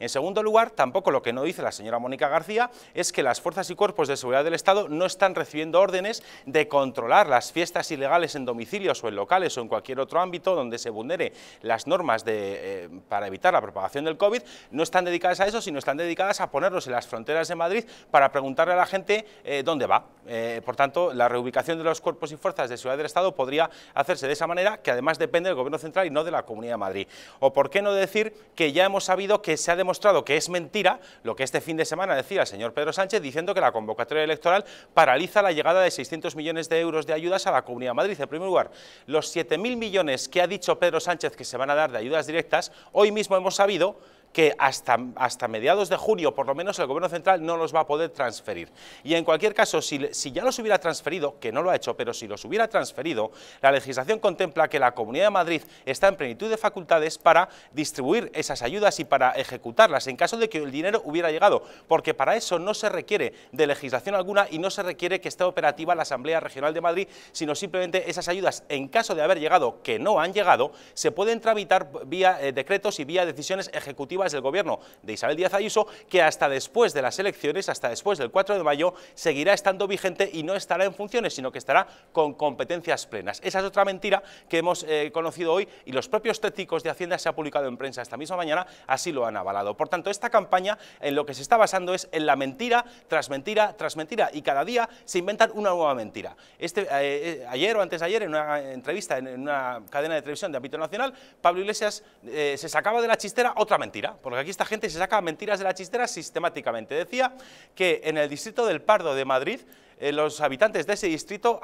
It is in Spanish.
En segundo lugar, tampoco lo que no dice la señora Mónica García es que las fuerzas y cuerpos de seguridad del Estado no están recibiendo órdenes de controlar las fiestas ilegales en domicilios o en locales o en cualquier otro ámbito donde se vulnere las normas de, eh, para evitar la propagación del COVID, no están dedicadas a eso, sino están dedicadas a ponerlos en las fronteras de Madrid para preguntarle a la gente eh, dónde va. Eh, por tanto, la reubicación de los cuerpos y fuerzas de seguridad del Estado podría hacerse de esa manera, que además depende del Gobierno Central y no de la Comunidad de Madrid. O por qué no decir que ya hemos sabido que se ha demostrado que es mentira, lo que este fin de semana decía el señor Pedro Sánchez, diciendo que la convocatoria electoral paraliza la llegada de 600 millones de euros de ayudas a la Comunidad de Madrid. En primer lugar, los 7.000 millones que ha dicho Pedro Sánchez que se van a dar de ayudas directas, hoy mismo hemos sabido que hasta, hasta mediados de junio, por lo menos, el Gobierno Central no los va a poder transferir. Y en cualquier caso, si, ya los hubiera transferido, que no lo ha hecho, pero si los hubiera transferido, la legislación contempla que la Comunidad de Madrid está en plenitud de facultades para distribuir esas ayudas y para ejecutarlas en caso de que el dinero hubiera llegado, porque para eso no se requiere de legislación alguna y no se requiere que esté operativa la Asamblea Regional de Madrid, sino simplemente esas ayudas, en caso de haber llegado, que no han llegado, se pueden tramitar vía eh, decretos y vía decisiones ejecutivas del gobierno de Isabel Díaz Ayuso, que hasta después de las elecciones, hasta después del 4 de mayo, seguirá estando vigente y no estará en funciones, sino que estará con competencias plenas. Esa es otra mentira que hemos eh, conocido hoy y los propios técnicos de Hacienda se ha publicado en prensa esta misma mañana, así lo han avalado. Por tanto, esta campaña en lo que se está basando es en la mentira tras mentira tras mentira y cada día se inventan una nueva mentira. Este, eh, eh, ayer o antes de ayer, en una entrevista en una cadena de televisión de ámbito nacional, Pablo Iglesias se sacaba de la chistera otra mentira porque aquí esta gente se saca mentiras de la chistera sistemáticamente. Decía que en el distrito del Pardo de Madrid, eh, los habitantes de ese distrito